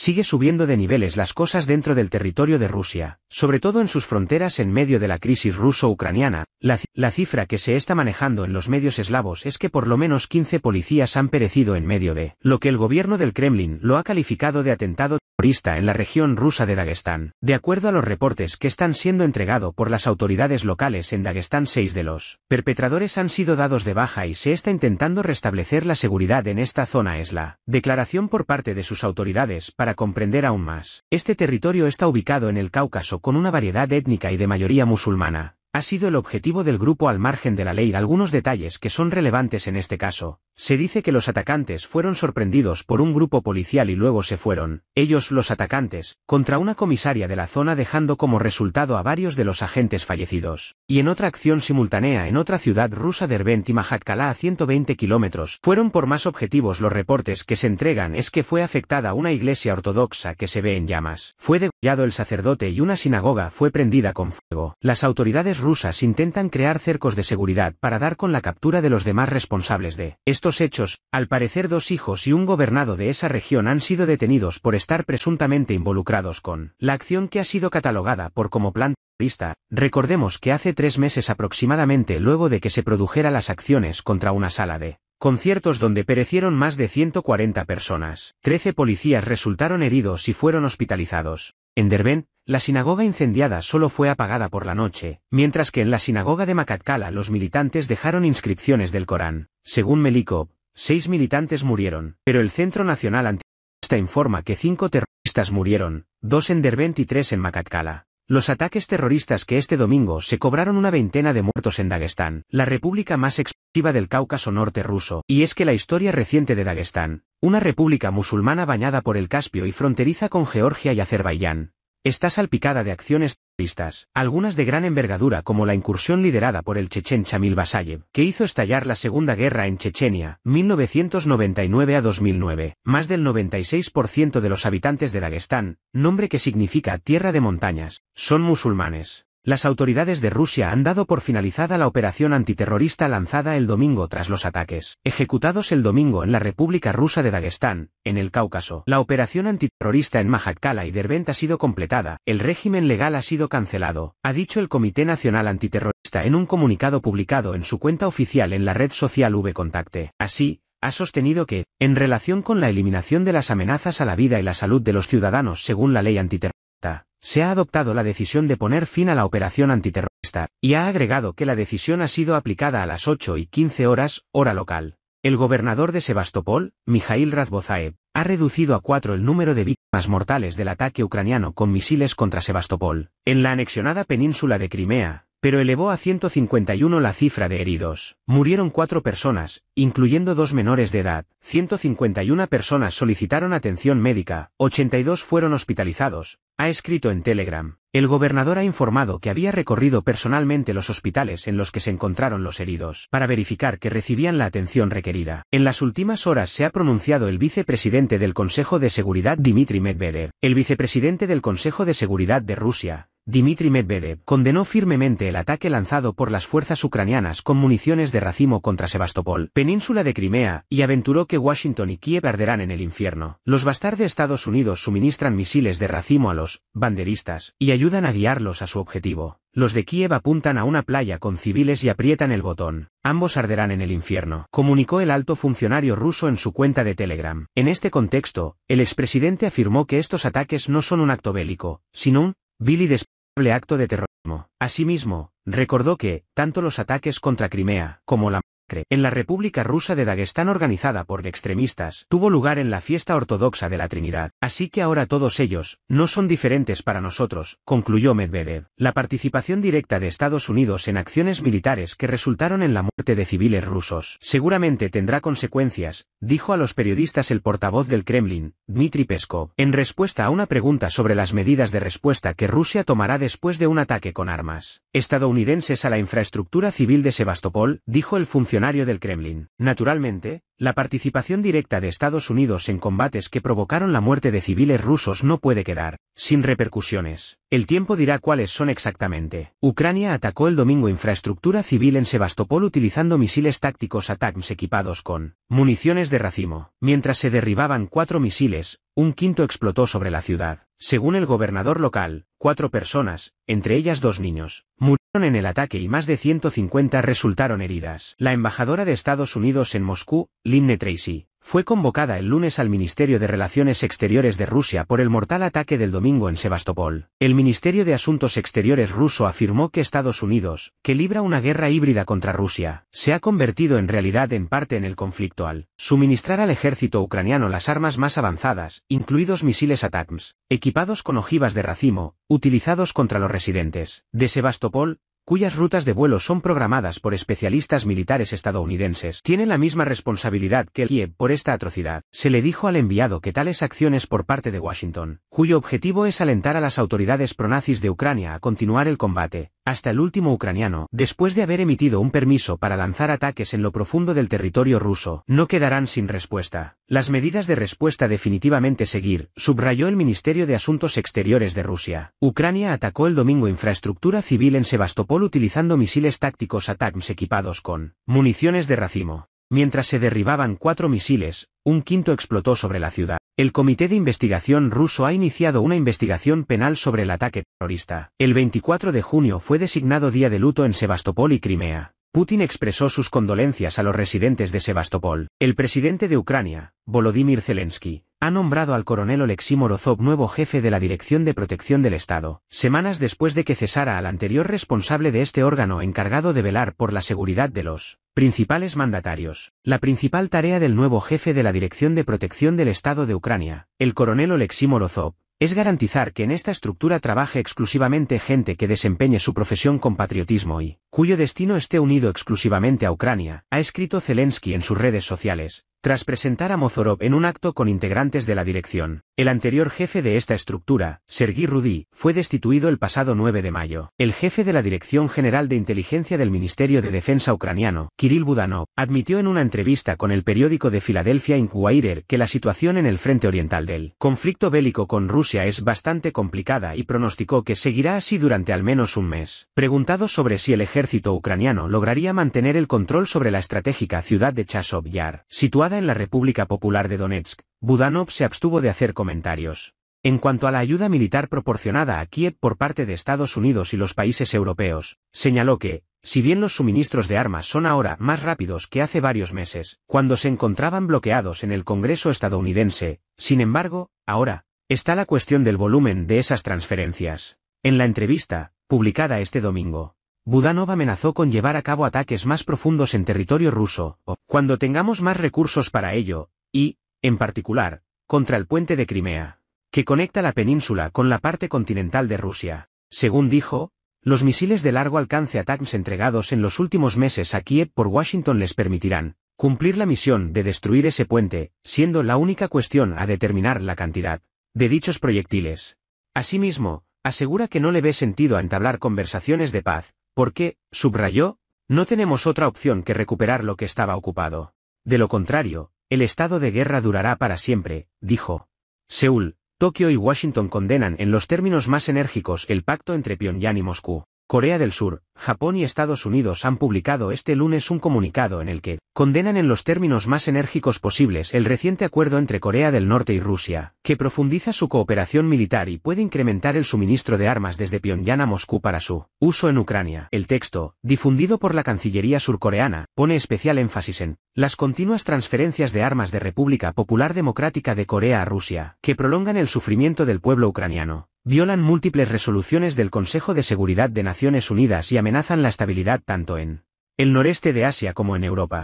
sigue subiendo de niveles las cosas dentro del territorio de Rusia, sobre todo en sus fronteras en medio de la crisis ruso-ucraniana, la, cifra que se está manejando en los medios eslavos es que por lo menos 15 policías han perecido en medio de lo que el gobierno del Kremlin lo ha calificado de atentado en la región rusa de Dagestán. De acuerdo a los reportes que están siendo entregado por las autoridades locales en Dagestán, seis de los perpetradores han sido dados de baja y se está intentando restablecer la seguridad en esta zona es la declaración por parte de sus autoridades para comprender aún más. Este territorio está ubicado en el Cáucaso con una variedad étnica y de mayoría musulmana ha sido el objetivo del grupo al margen de la ley. Algunos detalles que son relevantes en este caso. Se dice que los atacantes fueron sorprendidos por un grupo policial y luego se fueron, ellos los atacantes, contra una comisaria de la zona dejando como resultado a varios de los agentes fallecidos. Y en otra acción simultánea en otra ciudad rusa Derbent y mahatkalá a 120 kilómetros, fueron por más objetivos los reportes que se entregan es que fue afectada una iglesia ortodoxa que se ve en llamas. Fue degollado el sacerdote y una sinagoga fue prendida con fuego. Las autoridades rusas intentan crear cercos de seguridad para dar con la captura de los demás responsables de estos hechos, al parecer dos hijos y un gobernado de esa región han sido detenidos por estar presuntamente involucrados con la acción que ha sido catalogada por como plan terrorista, recordemos que hace tres meses aproximadamente luego de que se produjera las acciones contra una sala de conciertos donde perecieron más de 140 personas. 13 policías resultaron heridos y fueron hospitalizados. En Derben, la sinagoga incendiada solo fue apagada por la noche, mientras que en la sinagoga de Makatkala los militantes dejaron inscripciones del Corán. Según Melikov, seis militantes murieron, pero el Centro Nacional Antiterrorista informa que cinco terroristas murieron, dos en Derbent y tres en Makatkala. Los ataques terroristas que este domingo se cobraron una veintena de muertos en Dagestán, la república más explosiva del Cáucaso norte ruso, y es que la historia reciente de Dagestán, una república musulmana bañada por el Caspio y fronteriza con Georgia y Azerbaiyán, está salpicada de acciones terroristas, algunas de gran envergadura como la incursión liderada por el chechen Chamil Basayev, que hizo estallar la Segunda Guerra en Chechenia, 1999 a 2009. Más del 96% de los habitantes de Dagestán, nombre que significa tierra de montañas, son musulmanes. Las autoridades de Rusia han dado por finalizada la operación antiterrorista lanzada el domingo tras los ataques, ejecutados el domingo en la República Rusa de Dagestán, en el Cáucaso. La operación antiterrorista en mahatkala y Derbent ha sido completada, el régimen legal ha sido cancelado, ha dicho el Comité Nacional Antiterrorista en un comunicado publicado en su cuenta oficial en la red social VContacte. Así, ha sostenido que, en relación con la eliminación de las amenazas a la vida y la salud de los ciudadanos según la ley antiterrorista, se ha adoptado la decisión de poner fin a la operación antiterrorista, y ha agregado que la decisión ha sido aplicada a las 8 y 15 horas, hora local. El gobernador de Sebastopol, Mijail Razbozaev, ha reducido a cuatro el número de víctimas mortales del ataque ucraniano con misiles contra Sebastopol, en la anexionada península de Crimea, pero elevó a 151 la cifra de heridos. Murieron cuatro personas, incluyendo dos menores de edad. 151 personas solicitaron atención médica, 82 fueron hospitalizados, ha escrito en Telegram, el gobernador ha informado que había recorrido personalmente los hospitales en los que se encontraron los heridos, para verificar que recibían la atención requerida. En las últimas horas se ha pronunciado el vicepresidente del Consejo de Seguridad Dmitry Medvedev, el vicepresidente del Consejo de Seguridad de Rusia, Dmitry Medvedev condenó firmemente el ataque lanzado por las fuerzas ucranianas con municiones de racimo contra Sebastopol, península de Crimea, y aventuró que Washington y Kiev arderán en el infierno. Los bastardos de Estados Unidos suministran misiles de racimo a los banderistas y ayudan a guiarlos a su objetivo. Los de Kiev apuntan a una playa con civiles y aprietan el botón. Ambos arderán en el infierno, comunicó el alto funcionario ruso en su cuenta de Telegram. En este contexto, el expresidente afirmó que estos ataques no son un acto bélico, sino un Billy despreciable acto de terrorismo. Asimismo, recordó que, tanto los ataques contra Crimea como la en la República Rusa de Dagestán organizada por extremistas, tuvo lugar en la fiesta ortodoxa de la Trinidad. Así que ahora todos ellos, no son diferentes para nosotros, concluyó Medvedev. La participación directa de Estados Unidos en acciones militares que resultaron en la muerte de civiles rusos, seguramente tendrá consecuencias, dijo a los periodistas el portavoz del Kremlin, Dmitry Peskov, en respuesta a una pregunta sobre las medidas de respuesta que Rusia tomará después de un ataque con armas estadounidenses a la infraestructura civil de Sebastopol, dijo el funcionario del Kremlin. Naturalmente, la participación directa de Estados Unidos en combates que provocaron la muerte de civiles rusos no puede quedar, sin repercusiones. El tiempo dirá cuáles son exactamente. Ucrania atacó el domingo infraestructura civil en Sebastopol utilizando misiles tácticos ATACMS equipados con municiones de racimo. Mientras se derribaban cuatro misiles, un quinto explotó sobre la ciudad. Según el gobernador local, cuatro personas, entre ellas dos niños, en el ataque y más de 150 resultaron heridas. La embajadora de Estados Unidos en Moscú, Lynne Tracy, fue convocada el lunes al Ministerio de Relaciones Exteriores de Rusia por el mortal ataque del domingo en Sebastopol. El Ministerio de Asuntos Exteriores ruso afirmó que Estados Unidos, que libra una guerra híbrida contra Rusia, se ha convertido en realidad en parte en el conflicto al suministrar al ejército ucraniano las armas más avanzadas, incluidos misiles ATACMS, equipados con ojivas de racimo, utilizados contra los residentes de Sebastopol, cuyas rutas de vuelo son programadas por especialistas militares estadounidenses, tienen la misma responsabilidad que Kiev por esta atrocidad. Se le dijo al enviado que tales acciones por parte de Washington, cuyo objetivo es alentar a las autoridades pronazis de Ucrania a continuar el combate, hasta el último ucraniano, después de haber emitido un permiso para lanzar ataques en lo profundo del territorio ruso, no quedarán sin respuesta. Las medidas de respuesta definitivamente seguir, subrayó el Ministerio de Asuntos Exteriores de Rusia. Ucrania atacó el domingo infraestructura civil en Sebastopol utilizando misiles tácticos ATACMS equipados con municiones de racimo. Mientras se derribaban cuatro misiles, un quinto explotó sobre la ciudad. El Comité de Investigación ruso ha iniciado una investigación penal sobre el ataque terrorista. El 24 de junio fue designado día de luto en Sebastopol y Crimea. Putin expresó sus condolencias a los residentes de Sebastopol. El presidente de Ucrania, Volodymyr Zelensky, ha nombrado al coronel Oleksiy Morozov nuevo jefe de la Dirección de Protección del Estado, semanas después de que cesara al anterior responsable de este órgano encargado de velar por la seguridad de los principales mandatarios. La principal tarea del nuevo jefe de la Dirección de Protección del Estado de Ucrania, el coronel Oleksiy Morozov, es garantizar que en esta estructura trabaje exclusivamente gente que desempeñe su profesión con patriotismo y cuyo destino esté unido exclusivamente a Ucrania, ha escrito Zelensky en sus redes sociales, tras presentar a Mozorov en un acto con integrantes de la dirección, el anterior jefe de esta estructura, Sergi Rudy, fue destituido el pasado 9 de mayo. El jefe de la Dirección General de Inteligencia del Ministerio de Defensa ucraniano, Kirill Budanov, admitió en una entrevista con el periódico de Filadelfia Inquirer que la situación en el frente oriental del conflicto bélico con Rusia es bastante complicada y pronosticó que seguirá así durante al menos un mes. Preguntado sobre si el ejército ucraniano lograría mantener el control sobre la estratégica ciudad de Chasov Yar, situada en la República Popular de Donetsk, Budanov se abstuvo de hacer comentarios. En cuanto a la ayuda militar proporcionada a Kiev por parte de Estados Unidos y los países europeos, señaló que, si bien los suministros de armas son ahora más rápidos que hace varios meses, cuando se encontraban bloqueados en el Congreso estadounidense, sin embargo, ahora, está la cuestión del volumen de esas transferencias. En la entrevista, publicada este domingo, Budanov amenazó con llevar a cabo ataques más profundos en territorio ruso, o, cuando tengamos más recursos para ello, y, en particular, contra el puente de Crimea, que conecta la península con la parte continental de Rusia. Según dijo, los misiles de largo alcance ATACMS entregados en los últimos meses a Kiev por Washington les permitirán cumplir la misión de destruir ese puente, siendo la única cuestión a determinar la cantidad de dichos proyectiles. Asimismo, asegura que no le ve sentido a entablar conversaciones de paz, porque, subrayó, no tenemos otra opción que recuperar lo que estaba ocupado. De lo contrario, el estado de guerra durará para siempre, dijo. Seúl, Tokio y Washington condenan en los términos más enérgicos el pacto entre Pyongyang y Moscú. Corea del Sur, Japón y Estados Unidos han publicado este lunes un comunicado en el que condenan en los términos más enérgicos posibles el reciente acuerdo entre Corea del Norte y Rusia, que profundiza su cooperación militar y puede incrementar el suministro de armas desde Pyongyang a Moscú para su uso en Ucrania. El texto, difundido por la Cancillería surcoreana, pone especial énfasis en las continuas transferencias de armas de República Popular Democrática de Corea a Rusia, que prolongan el sufrimiento del pueblo ucraniano, violan múltiples resoluciones del Consejo de Seguridad de Naciones Unidas y amenazan la estabilidad tanto en el noreste de Asia como en Europa.